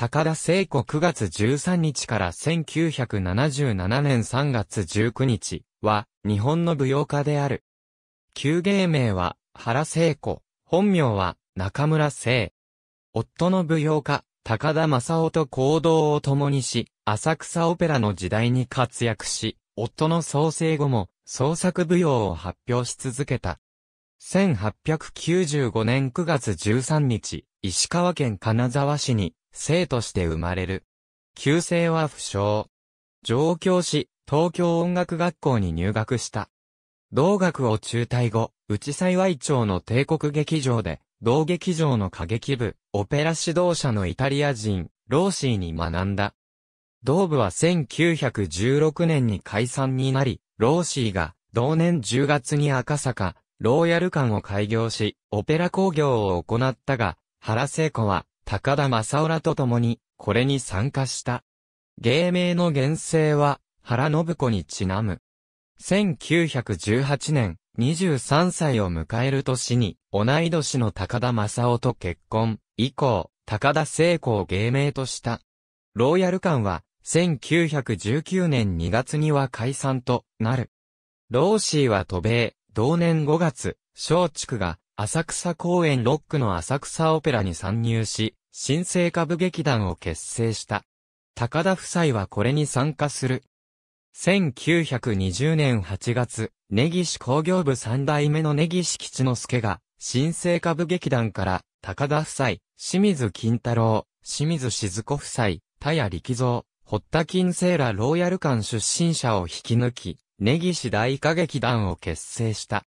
高田聖子9月13日から1977年3月19日は日本の舞踊家である。旧芸名は原聖子、本名は中村聖。夫の舞踊家、高田正夫と行動を共にし、浅草オペラの時代に活躍し、夫の創生後も創作舞踊を発表し続けた。1895年9月13日、石川県金沢市に生として生まれる。旧姓は不詳。上京し、東京音楽学校に入学した。同学を中退後、内幸町の帝国劇場で、同劇場の歌劇部、オペラ指導者のイタリア人、ローシーに学んだ。同部は1916年に解散になり、ローシーが同年10月に赤坂、ローヤル館を開業し、オペラ工業を行ったが、原聖子は高田正夫らと共に、これに参加した。芸名の原生は、原信子にちなむ。1918年、23歳を迎える年に、同い年の高田正夫と結婚、以降、高田聖子を芸名とした。ローヤル館は、1919年2月には解散となる。ローシーは渡米、同年5月、松竹が、浅草公園ロックの浅草オペラに参入し、新生歌舞劇団を結成した。高田夫妻はこれに参加する。1920年8月、根岸工業部3代目の根岸吉之助が、新生歌舞劇団から、高田夫妻、清水金太郎、清水静子夫妻、田谷力蔵、堀田金星らローヤル館出身者を引き抜き、根岸大歌劇団を結成した。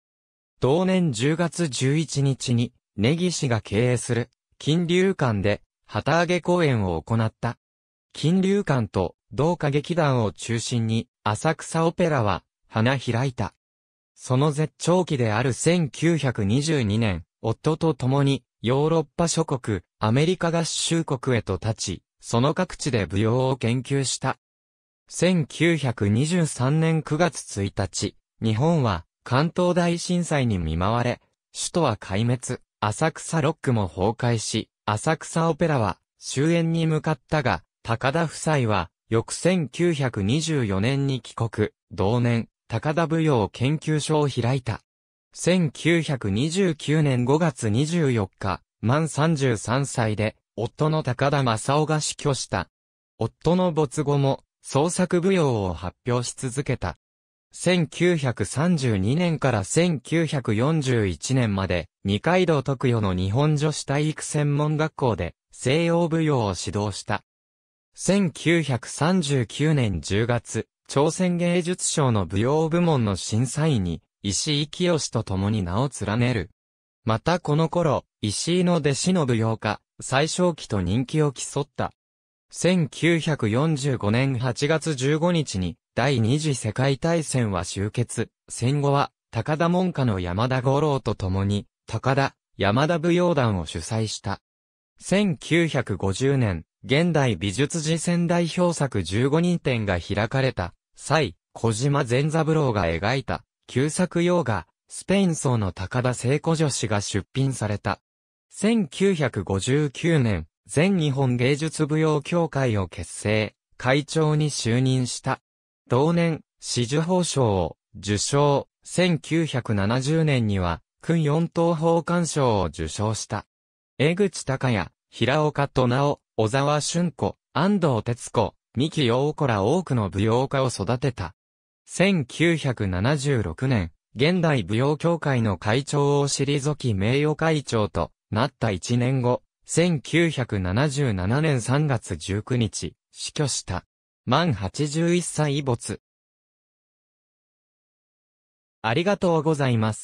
同年10月11日に、根岸が経営する金流館で旗揚げ公演を行った。金流館と同歌劇団を中心に浅草オペラは花開いた。その絶頂期である1922年、夫と共にヨーロッパ諸国、アメリカ合衆国へと立ち、その各地で舞踊を研究した。1923年9月1日、日本は関東大震災に見舞われ、首都は壊滅。浅草ロックも崩壊し、浅草オペラは終焉に向かったが、高田夫妻は翌1924年に帰国、同年、高田舞踊研究所を開いた。1929年5月24日、満33歳で、夫の高田正夫が死去した。夫の没後も、創作舞踊を発表し続けた。1932年から1941年まで、二階堂特予の日本女子体育専門学校で、西洋舞踊を指導した。1939年10月、朝鮮芸術賞の舞踊部門の審査員に、石井清と共に名を連ねる。またこの頃、石井の弟子の舞踊家、最小期と人気を競った。1945年8月15日に、第二次世界大戦は終結、戦後は高田門下の山田五郎と共に、高田、山田舞踊団を主催した。1950年、現代美術次戦代表作15人展が開かれた際、小島善三郎が描いた旧作洋画、スペイン層の高田聖子女子が出品された。1959年、全日本芸術舞踊協会を結成、会長に就任した。同年、紫綬褒章を受章、1970年には、訓四等法官賞を受賞した。江口隆也、平岡と直、小沢俊子、安藤哲子、三木陽子ら多くの舞踊家を育てた。1976年、現代舞踊協会の会長を退き名誉会長となった1年後、1977年3月19日、死去した。満81歳没。ありがとうございます。